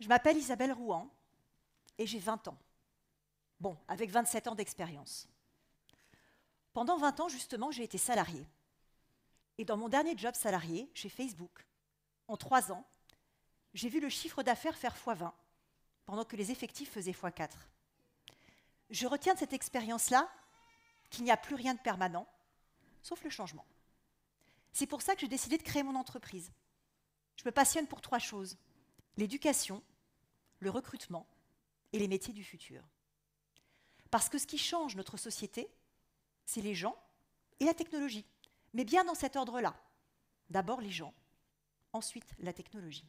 Je m'appelle Isabelle Rouen et j'ai 20 ans. Bon, avec 27 ans d'expérience. Pendant 20 ans, justement, j'ai été salariée. Et dans mon dernier job salarié, chez Facebook, en 3 ans, j'ai vu le chiffre d'affaires faire x20, pendant que les effectifs faisaient x4. Je retiens de cette expérience-là qu'il n'y a plus rien de permanent, sauf le changement. C'est pour ça que j'ai décidé de créer mon entreprise. Je me passionne pour trois choses. L'éducation, le recrutement et les métiers du futur. Parce que ce qui change notre société, c'est les gens et la technologie, mais bien dans cet ordre-là. D'abord les gens, ensuite la technologie.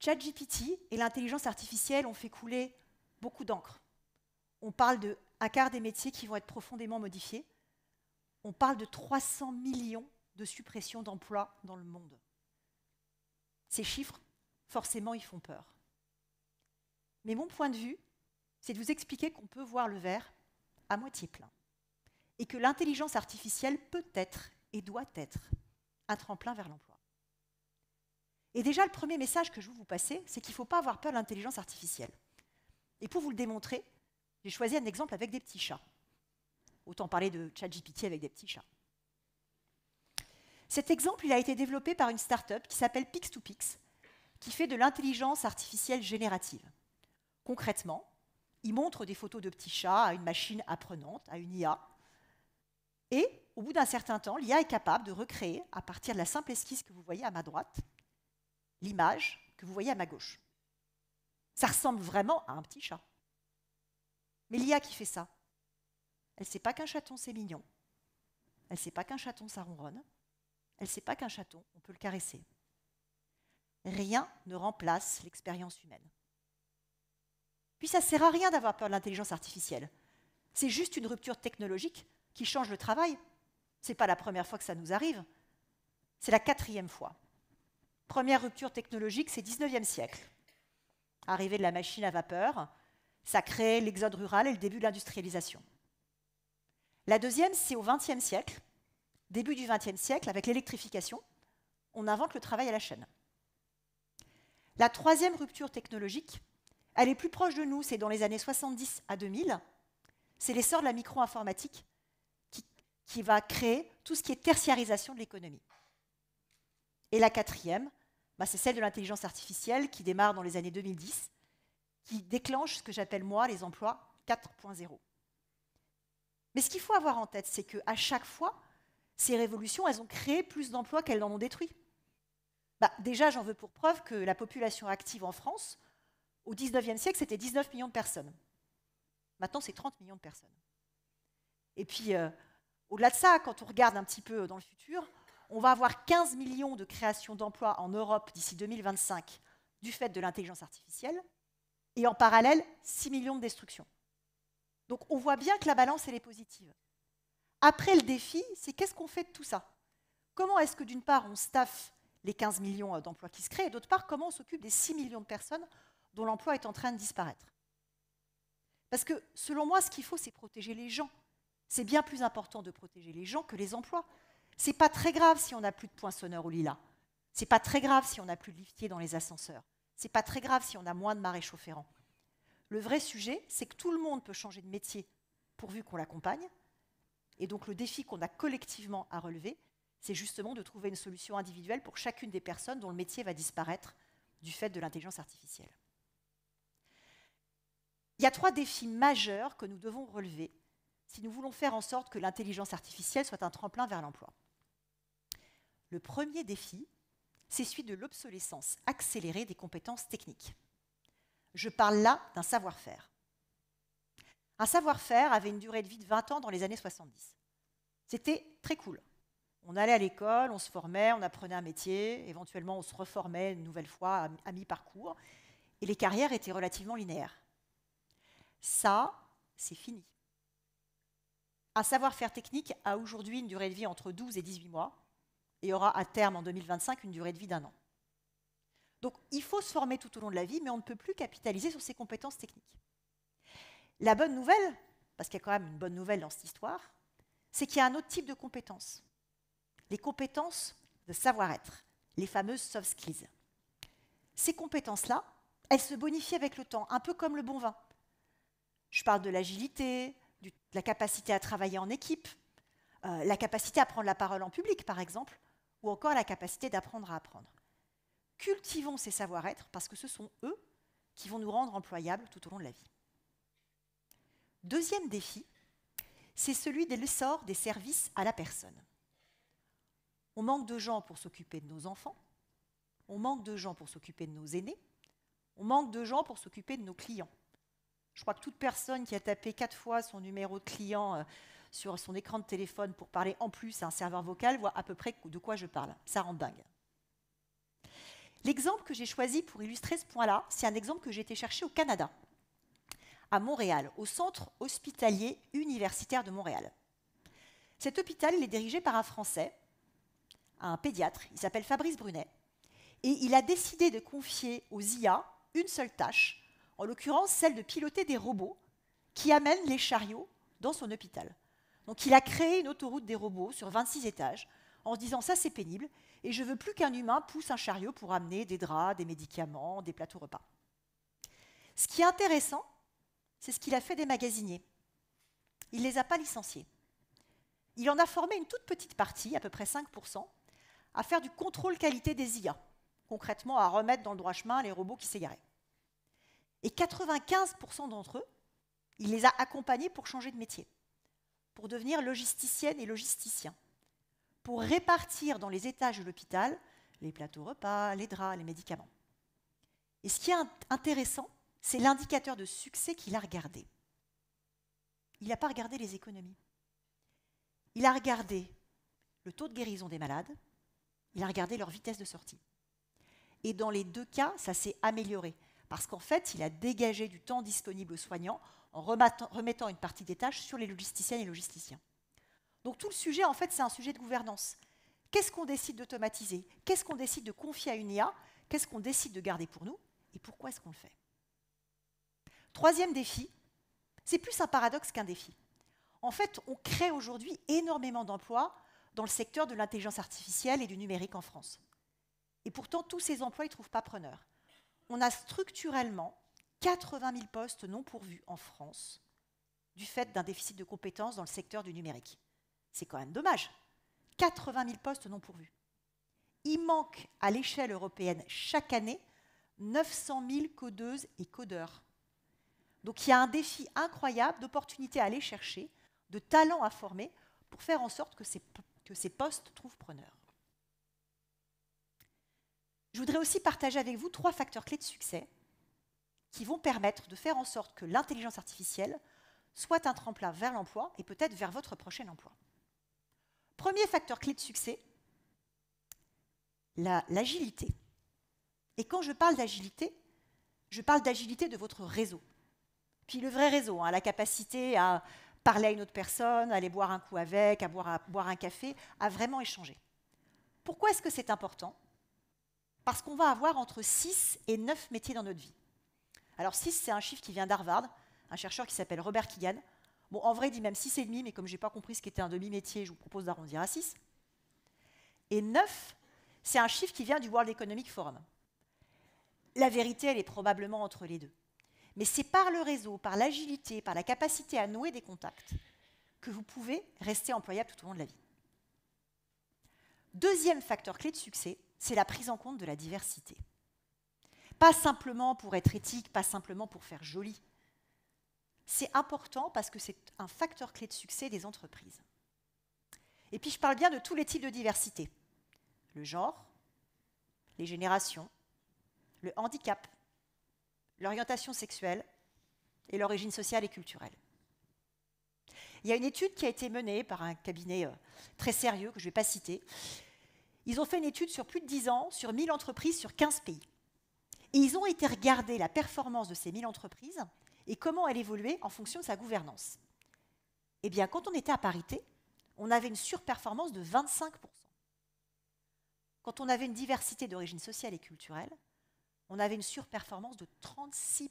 ChatGPT et l'intelligence artificielle ont fait couler beaucoup d'encre. On parle de un quart des métiers qui vont être profondément modifiés. On parle de 300 millions de suppressions d'emplois dans le monde. Ces chiffres forcément, ils font peur. Mais mon point de vue, c'est de vous expliquer qu'on peut voir le verre à moitié plein et que l'intelligence artificielle peut être et doit être un tremplin vers l'emploi. Et déjà, le premier message que je veux vous passer, c'est qu'il ne faut pas avoir peur de l'intelligence artificielle. Et pour vous le démontrer, j'ai choisi un exemple avec des petits chats. Autant parler de ChatGPT avec des petits chats. Cet exemple, il a été développé par une start-up qui s'appelle Pix2Pix, qui fait de l'intelligence artificielle générative. Concrètement, il montre des photos de petits chats à une machine apprenante, à une IA, et au bout d'un certain temps, l'IA est capable de recréer, à partir de la simple esquisse que vous voyez à ma droite, l'image que vous voyez à ma gauche. Ça ressemble vraiment à un petit chat. Mais l'IA qui fait ça, elle ne sait pas qu'un chaton c'est mignon, elle ne sait pas qu'un chaton ça ronronne, elle ne sait pas qu'un chaton on peut le caresser rien ne remplace l'expérience humaine. Puis ça ne sert à rien d'avoir peur de l'intelligence artificielle. C'est juste une rupture technologique qui change le travail. Ce n'est pas la première fois que ça nous arrive. C'est la quatrième fois. Première rupture technologique, c'est 19e siècle. Arrivée de la machine à vapeur, ça crée l'exode rural et le début de l'industrialisation. La deuxième, c'est au 20e siècle, début du 20e siècle, avec l'électrification, on invente le travail à la chaîne. La troisième rupture technologique, elle est plus proche de nous, c'est dans les années 70 à 2000. C'est l'essor de la micro-informatique qui, va créer tout ce qui est tertiarisation de l'économie. Et la quatrième, bah, c'est celle de l'intelligence artificielle qui démarre dans les années 2010, qui déclenche ce que j'appelle moi les emplois 4.0. Mais ce qu'il faut avoir en tête, c'est qu'à chaque fois, ces révolutions, elles ont créé plus d'emplois qu'elles n'en ont détruit. Bah, déjà, j'en veux pour preuve que la population active en France, au 19e siècle, c'était 19 millions de personnes. Maintenant, c'est 30 millions de personnes. Et puis, euh, au-delà de ça, quand on regarde un petit peu dans le futur, on va avoir 15 millions de créations d'emplois en Europe d'ici 2025 du fait de l'intelligence artificielle, et en parallèle, 6 millions de destructions. Donc on voit bien que la balance, elle est positive. Après, le défi, c'est qu'est-ce qu'on fait de tout ça Comment est-ce que d'une part, on staffe les 15 millions euh, d'emplois qui se créent, et d'autre part, comment on s'occupe des 6 millions de personnes dont l'emploi est en train de disparaître. Parce que, selon moi, ce qu'il faut, c'est protéger les gens. C'est bien plus important de protéger les gens que les emplois. C'est pas très grave si on n'a plus de poinçonneurs au lilas. C'est pas très grave si on n'a plus de liftiers dans les ascenseurs. C'est pas très grave si on a moins de maréchaux ferrants. Le vrai sujet, c'est que tout le monde peut changer de métier pourvu qu'on l'accompagne. Et donc le défi qu'on a collectivement à relever, c'est justement de trouver une solution individuelle pour chacune des personnes dont le métier va disparaître du fait de l'intelligence artificielle. Il y a trois défis majeurs que nous devons relever si nous voulons faire en sorte que l'intelligence artificielle soit un tremplin vers l'emploi. Le premier défi, c'est celui de l'obsolescence accélérée des compétences techniques. Je parle là d'un savoir-faire. Un savoir-faire avait une durée de vie de 20 ans dans les années 70. C'était très cool. On allait à l'école, on se formait, on apprenait un métier, éventuellement on se reformait une nouvelle fois à, mi-parcours, et les carrières étaient relativement linéaires. Ça, c'est fini. Un savoir-faire technique a aujourd'hui une durée de vie entre 12 et 18 mois, et aura à terme en 2025 une durée de vie d'un an. Donc il faut se former tout au long de la vie, mais on ne peut plus capitaliser sur ses compétences techniques. La bonne nouvelle, parce qu'il y a quand même une bonne nouvelle dans cette histoire, c'est qu'il y a un autre type de compétences les compétences de savoir-être, les fameuses soft skills. Ces compétences-là, elles se bonifient avec le temps, un peu comme le bon vin. Je parle de l'agilité, de la capacité à travailler en équipe, euh, la capacité à prendre la parole en public, par exemple, ou encore la capacité d'apprendre à apprendre. Cultivons ces savoir-être parce que ce sont eux qui vont nous rendre employables tout au long de la vie. Deuxième défi, c'est celui de l'essor des services à la personne. On manque de gens pour s'occuper de nos enfants, on manque de gens pour s'occuper de nos aînés, on manque de gens pour s'occuper de nos clients. Je crois que toute personne qui a tapé quatre fois son numéro de client euh, sur son écran de téléphone pour parler en plus à un serveur vocal voit à peu près de quoi je parle. Ça rend dingue. L'exemple que j'ai choisi pour illustrer ce point-là, c'est un exemple que j'ai été chercher au Canada, à Montréal, au centre hospitalier universitaire de Montréal. Cet hôpital est dirigé par un Français un pédiatre, il s'appelle Fabrice Brunet, et il a décidé de confier aux IA une seule tâche, en l'occurrence celle de piloter des robots qui amènent les chariots dans son hôpital. Donc il a créé une autoroute des robots sur 26 étages en se disant ça c'est pénible et je veux plus qu'un humain pousse un chariot pour amener des draps, des médicaments, des plateaux repas. Ce qui est intéressant, c'est ce qu'il a fait des magasiniers. Il ne les a pas licenciés. Il en a formé une toute petite partie, à peu près 5%, à faire du contrôle qualité des IA, concrètement à remettre dans le droit chemin les robots qui s'égaraient. Et 95% d'entre eux, il les a accompagnés pour changer de métier, pour devenir logisticienne et logisticien, pour répartir dans les étages de l'hôpital les plateaux repas, les draps, les médicaments. Et ce qui est intéressant, c'est l'indicateur de succès qu'il a regardé. Il n'a pas regardé les économies. Il a regardé le taux de guérison des malades, il a regardé leur vitesse de sortie. Et dans les deux cas, ça s'est amélioré, parce qu'en fait, il a dégagé du temps disponible aux soignants en remettant une partie des tâches sur les logisticiennes et logisticiens. Donc tout le sujet, en fait, c'est un sujet de gouvernance. Qu'est-ce qu'on décide d'automatiser Qu'est-ce qu'on décide de confier à une IA Qu'est-ce qu'on décide de garder pour nous Et pourquoi est-ce qu'on le fait Troisième défi, c'est plus un paradoxe qu'un défi. En fait, on crée aujourd'hui énormément d'emplois dans le secteur de l'intelligence artificielle et du numérique en France. Et pourtant, tous ces emplois ne trouvent pas preneur. On a structurellement 80 000 postes non pourvus en France du fait d'un déficit de compétences dans le secteur du numérique. C'est quand même dommage. 80 000 postes non pourvus. Il manque à l'échelle européenne chaque année 900 000 codeuses et codeurs. Donc il y a un défi incroyable d'opportunités à aller chercher, de talents à former pour faire en sorte que ces que ces postes trouvent preneurs. Je voudrais aussi partager avec vous trois facteurs clés de succès qui vont permettre de faire en sorte que l'intelligence artificielle soit un tremplin vers l'emploi et peut-être vers votre prochain emploi. Premier facteur clé de succès, l'agilité. et quand je parle d'agilité, je parle d'agilité de votre réseau. Puis le vrai réseau, hein, la capacité à parler à une autre personne, aller boire un coup avec, à boire, boire un café, à vraiment échanger. Pourquoi est-ce que c'est important Parce qu'on va avoir entre 6 et 9 métiers dans notre vie. Alors 6, c'est un chiffre qui vient d'Harvard, un chercheur qui s'appelle Robert Keegan. Bon, en vrai, il dit même 6,5, mais comme je n'ai pas compris ce qu'était un demi-métier, je vous propose d'arrondir à 6. Et 9, c'est un chiffre qui vient du World Economic Forum. La vérité, elle est probablement entre les deux. Mais c'est par le réseau, par l'agilité, par la capacité à nouer des contacts que vous pouvez rester employable tout au long de la vie. Deuxième facteur clé de succès, c'est la prise en compte de la diversité. Pas simplement pour être éthique, pas simplement pour faire joli. C'est important parce que c'est un facteur clé de succès des entreprises. Et puis je parle bien de tous les types de diversité. Le genre, les générations, le handicap, l'orientation sexuelle et l'origine sociale et culturelle. Il y a une étude qui a été menée par un cabinet euh, très sérieux que je ne vais pas citer. Ils ont fait une étude sur plus de 10 ans, sur 1000 entreprises, sur 15 pays. Et ils ont été regarder la performance de ces 1000 entreprises et comment elle évoluait en fonction de sa gouvernance. Eh bien, quand on était à parité, on avait une surperformance de 25%. Quand on avait une diversité d'origine sociale et culturelle, on avait une surperformance de 36%.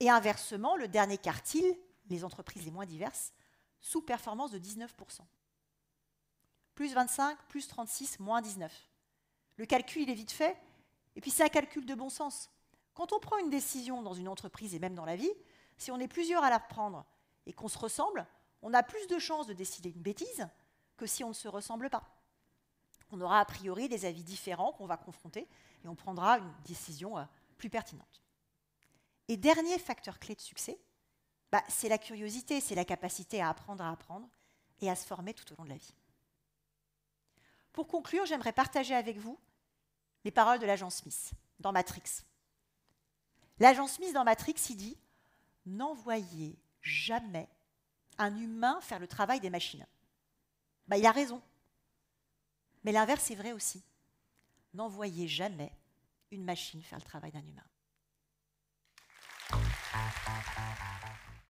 Et inversement, le dernier quartile, les entreprises les moins diverses, sous-performance de 19%. Plus 25, plus 36, moins 19. Le calcul, il est vite fait. Et puis c'est un calcul de bon sens. Quand on prend une décision dans une entreprise et même dans la vie, si on est plusieurs à la prendre et qu'on se ressemble, on a plus de chances de décider une bêtise que si on ne se ressemble pas on aura a priori des avis différents qu'on va confronter et on prendra une décision euh, plus pertinente. Et dernier facteur clé de succès, bah, c'est la curiosité, c'est la capacité à apprendre à apprendre et à se former tout au long de la vie. Pour conclure, j'aimerais partager avec vous les paroles de l'agent Smith dans Matrix. L'agent Smith dans Matrix, il dit N'envoyez jamais un humain faire le travail des machines. Bah, il a raison. Mais l'inverse est vrai aussi. N'envoyez jamais une machine faire le travail d'un humain.